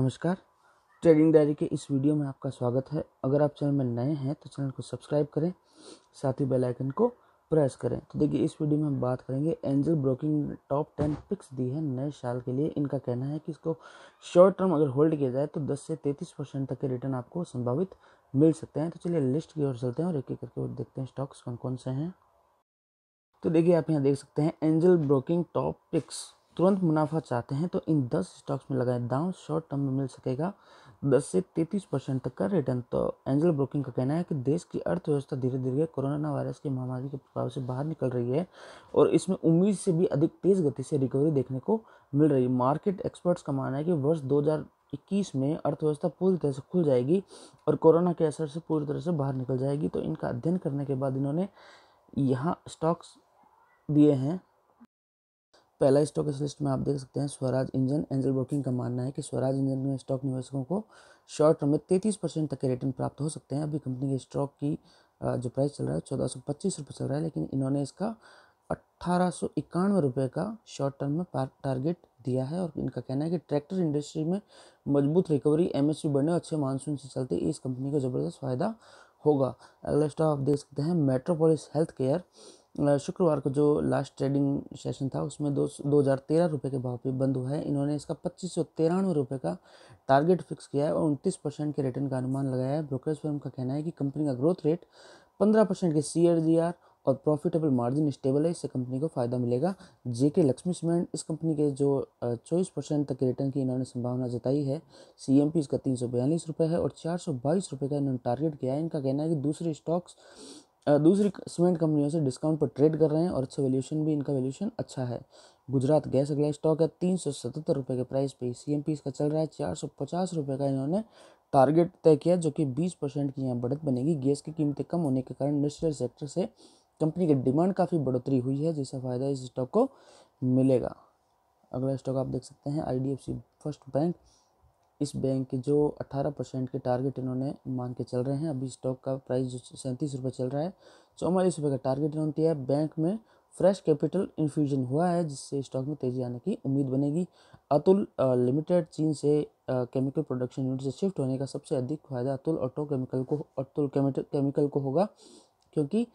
नमस्कार trading diary के इस वीडियो में आपका स्वागत है अगर आप चैनल में नए हैं तो चैनल को सब्सक्राइब करें साथ ही बेल आइकन को प्रेस करें तो देखिए इस वीडियो में हम बात करेंगे एंजल ब्रोकिंग ने टॉप टेन पिक्स दी है नए साल के लिए इनका कहना है कि इसको शॉर्ट टर्म अगर होल्ड किया जाए तो 10 से 33 परसेंट तक के रिटर्न आपको संभावित मिल सकते हैं तो चलिए लिस्ट की ओर चलते हैं और एक एक करके देखते हैं स्टॉक्स कौन कौन से हैं तो देखिए आप यहाँ देख सकते हैं एंजल ब्रोकिंग टॉप पिक्स तुरंत मुनाफा चाहते हैं तो इन दस स्टॉक्स में लगाए दाम शॉर्ट टर्म में मिल सकेगा दस से तैंतीस परसेंट तक का रिटर्न तो एंजल ब्रोकिंग का कहना है कि देश की अर्थव्यवस्था धीरे धीरे कोरोना वायरस की महामारी के प्रभाव से बाहर निकल रही है और इसमें उम्मीद से भी अधिक तेज़ गति से रिकवरी देखने को मिल रही है मार्केट एक्सपर्ट्स का मानना है कि वर्ष 2021 में अर्थव्यवस्था पूरी तरह से खुल जाएगी और कोरोना के असर से पूरी तरह से बाहर निकल जाएगी तो इनका अध्ययन करने के बाद इन्होंने यहाँ स्टॉक्स दिए हैं पहला स्टॉक इस लिस्ट में आप देख सकते हैं स्वराज इंजन एंजल ब्रोकिंग का मानना है कि स्वराज इंजन में स्टॉक निवेशकों को शॉर्ट टर्म में तैंतीस परसेंट तक के रिटर्न प्राप्त हो सकते हैं अभी कंपनी के स्टॉक की जो प्राइस चल रहा है चौदह सौ पच्चीस रुपये चल रहा है लेकिन इन्होंने इसका अट्ठारह सौ इक्यानवे रुपये का शॉर्ट टर्म में टारगेट दिया है और इनका कहना है कि ट्रैक्टर इंडस्ट्री में मजबूत रिकवरी एम एस बढ़ने और अच्छे मानसून से चलते इस कंपनी को ज़बरदस्त फायदा होगा अगला स्टॉक आप देख सकते हैं मेट्रोपोलिस हेल्थ केयर शुक्रवार को जो लास्ट ट्रेडिंग सेशन था उसमें दो दो हज़ार तेरह रुपये के भाव पे बंद हुआ है इन्होंने इसका पच्चीस सौ तिरानवे रुपये का टारगेट फिक्स किया है और उनतीस परसेंट के रिटर्न का अनुमान लगाया है ब्रोकरेज फर्म का कहना है कि कंपनी का ग्रोथ रेट पंद्रह परसेंट के सी और प्रॉफिटेबल मार्जिन स्टेबल है इससे कंपनी को फ़ायदा मिलेगा जे के लक्ष्मी सीमेंट इस कंपनी के जो चौबीस परसेंट तक के रिटर्न की इन्होंने संभावना जताई है सी एम पी इसका तीन सौ बयालीस रुपये है और चार सौ बाईस रुपये का इन्होंने टारगेट किया है इनका कहना है कि दूसरे स्टॉक्स दूसरी सीमेंट कंपनियों से डिस्काउंट पर ट्रेड कर रहे हैं और अच्छा वैल्यूशन भी इनका वैल्यूशन अच्छा है गुजरात गैस अगला स्टॉक है तीन सौ सतहत्तर रुपये के प्राइस पे सी एम पी इसका चल रहा है चार सौ पचास रुपये का इन्होंने टारगेट तय किया जो कि बीस परसेंट की यहाँ बढ़त बनेगी गैस की कीमतें कम होने के कारण इंडस्ट्रियल सेक्टर से कंपनी की डिमांड काफ़ी बढ़ोतरी हुई है जिसका फ़ायदा इस स्टॉक को मिलेगा अगला स्टॉक आप देख सकते हैं I D F C first bank इस बैंक के जो 18 परसेंट के टारगेट इन्होंने मान के चल रहे हैं अभी स्टॉक का प्राइस जो सैंतीस रुपये चल रहा है चौवालीस रुपये का टारगेट इन्होंने दिया है बैंक में फ्रेश कैपिटल इन्फ्यूजन हुआ है जिससे स्टॉक में तेज़ी आने की उम्मीद बनेगी अतुल लिमिटेड चीन से केमिकल प्रोडक्शन यूनिट से शिफ्ट होने का सबसे अधिक फायदा अतुल ऑटो केमिकल को अतुल केमिकल को होगा क्योंकि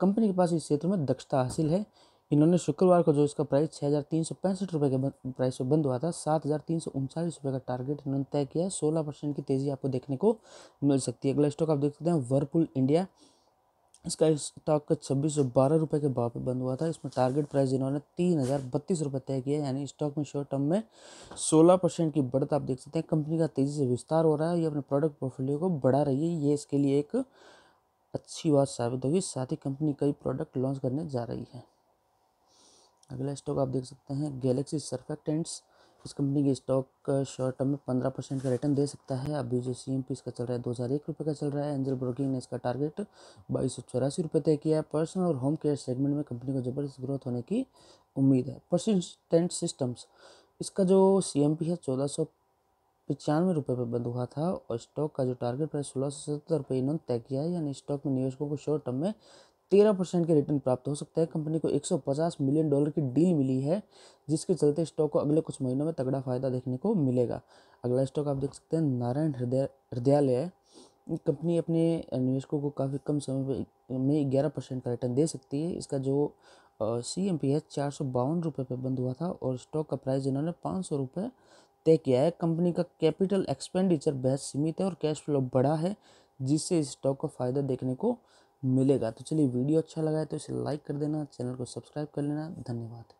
कंपनी के पास इस क्षेत्र में दक्षता हासिल है इन्होंने शुक्रवार को जो इसका प्राइस छः हज़ार तीन सौ पैंसठ रुपये के प्राइस पर बंद हुआ था सात हज़ार तीन सौ उनचालीस रुपये का टारगेट इन्होंने तय किया है सोलह परसेंट की तेज़ी आपको देखने को मिल सकती है अगला स्टॉक आप देख सकते हैं वर्लपुल इंडिया इसका स्टॉक का छब्बीस सौ बारह रुपये के भाव पर बंद हुआ था इसमें टारगेट प्राइस इन्होंने तीन हज़ार बत्तीस रुपये तय किया यानी स्टॉक में शॉर्ट टर्म में सोलह परसेंट की बढ़त आप देख सकते हैं कंपनी का तेज़ी से विस्तार हो रहा है ये अपने प्रोडक्ट पोर्टफोलियो को बढ़ा रही है ये इसके लिए एक अच्छी बात साबित होगी साथ ही कंपनी कई प्रोडक्ट लॉन्च करने जा रही है अगला स्टॉक आप देख सकते हैं गैलेक्सी सर्फेक्टेंट्स इस कंपनी के स्टॉक शॉर्ट टर्म में पंद्रह परसेंट का रिटर्न दे सकता है अभी जो सी एम पी इसका चल रहा है दो हज़ार एक रुपये का चल रहा है एंजल ब्रोकिंग ने इसका टारगेट बाईस सौ चौरासी रुपये तय किया है पर्सनल और होम केयर सेगमेंट में कंपनी को ज़बरदस्त ग्रोथ होने की उम्मीद है परसिस्टेंट सिस्टम्स इसका जो सी एम पी है चौदह सौ पचानवे रुपये पर बंद हुआ था और स्टॉक का जो टारगेट प्राइस सोलह सौ सत्तर रुपये इन्होंने तय किया है यानी स्टॉक में निवेशकों को शॉर्ट टर्म में तेरह परसेंट के रिटर्न प्राप्त हो सकता है कंपनी को 150 मिलियन डॉलर की डील मिली है जिसके चलते स्टॉक को अगले कुछ महीनों में तगड़ा फायदा देखने को मिलेगा अगला स्टॉक आप देख सकते हैं नारायण हृदय हृदयालय कंपनी अपने निवेशकों को काफ़ी कम समय में ग्यारह परसेंट का रिटर्न दे सकती है इसका जो सी एम पी है चार सौ बावन रुपये पर बंद हुआ था और स्टॉक का प्राइस इन्होंने पाँच सौ रुपये तय किया है कंपनी का कैपिटल एक्सपेंडिचर बेहद सीमित है और कैश फ्लो बड़ा है जिससे इस स्टॉक को फ़ायदा देखने को मिलेगा तो चलिए वीडियो अच्छा लगा है तो इसे लाइक कर देना चैनल को सब्सक्राइब कर लेना धन्यवाद